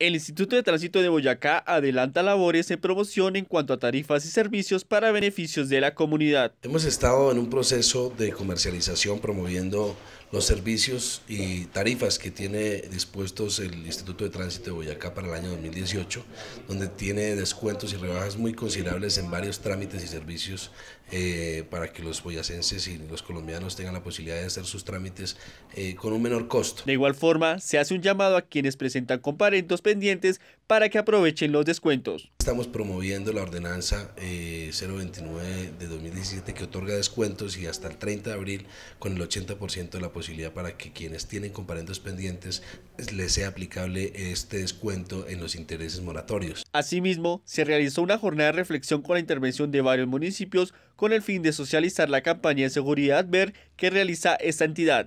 El Instituto de Tránsito de Boyacá adelanta labores en promoción en cuanto a tarifas y servicios para beneficios de la comunidad. Hemos estado en un proceso de comercialización promoviendo los servicios y tarifas que tiene dispuestos el Instituto de Tránsito de Boyacá para el año 2018, donde tiene descuentos y rebajas muy considerables en varios trámites y servicios eh, para que los boyacenses y los colombianos tengan la posibilidad de hacer sus trámites eh, con un menor costo. De igual forma, se hace un llamado a quienes presentan comparendos pendientes para que aprovechen los descuentos. Estamos promoviendo la ordenanza 029 eh, de 2017 que otorga descuentos y hasta el 30 de abril con el 80% de la posibilidad posibilidad para que quienes tienen comparendos pendientes pues, les sea aplicable este descuento en los intereses moratorios. Asimismo, se realizó una jornada de reflexión con la intervención de varios municipios con el fin de socializar la campaña de seguridad ver que realiza esta entidad.